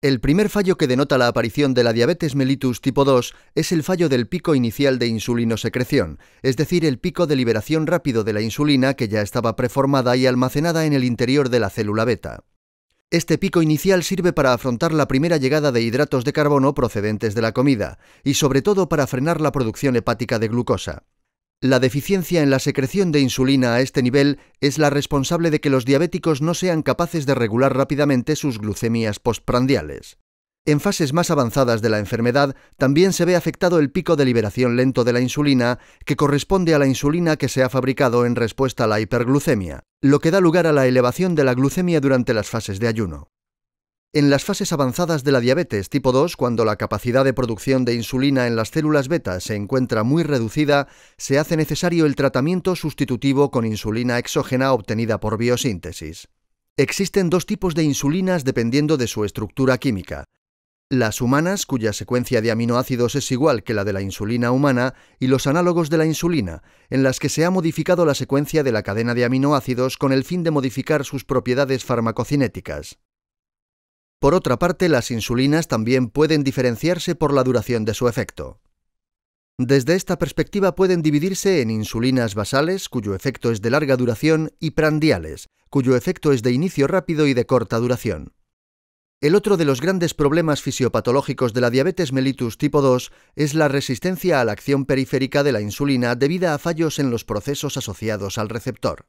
El primer fallo que denota la aparición de la diabetes mellitus tipo 2 es el fallo del pico inicial de insulinosecreción, es decir, el pico de liberación rápido de la insulina que ya estaba preformada y almacenada en el interior de la célula beta. Este pico inicial sirve para afrontar la primera llegada de hidratos de carbono procedentes de la comida, y sobre todo para frenar la producción hepática de glucosa. La deficiencia en la secreción de insulina a este nivel es la responsable de que los diabéticos no sean capaces de regular rápidamente sus glucemias postprandiales. En fases más avanzadas de la enfermedad también se ve afectado el pico de liberación lento de la insulina, que corresponde a la insulina que se ha fabricado en respuesta a la hiperglucemia, lo que da lugar a la elevación de la glucemia durante las fases de ayuno. En las fases avanzadas de la diabetes tipo 2, cuando la capacidad de producción de insulina en las células beta se encuentra muy reducida, se hace necesario el tratamiento sustitutivo con insulina exógena obtenida por biosíntesis. Existen dos tipos de insulinas dependiendo de su estructura química. Las humanas, cuya secuencia de aminoácidos es igual que la de la insulina humana, y los análogos de la insulina, en las que se ha modificado la secuencia de la cadena de aminoácidos con el fin de modificar sus propiedades farmacocinéticas. Por otra parte, las insulinas también pueden diferenciarse por la duración de su efecto. Desde esta perspectiva pueden dividirse en insulinas basales, cuyo efecto es de larga duración, y prandiales, cuyo efecto es de inicio rápido y de corta duración. El otro de los grandes problemas fisiopatológicos de la diabetes mellitus tipo 2 es la resistencia a la acción periférica de la insulina debida a fallos en los procesos asociados al receptor.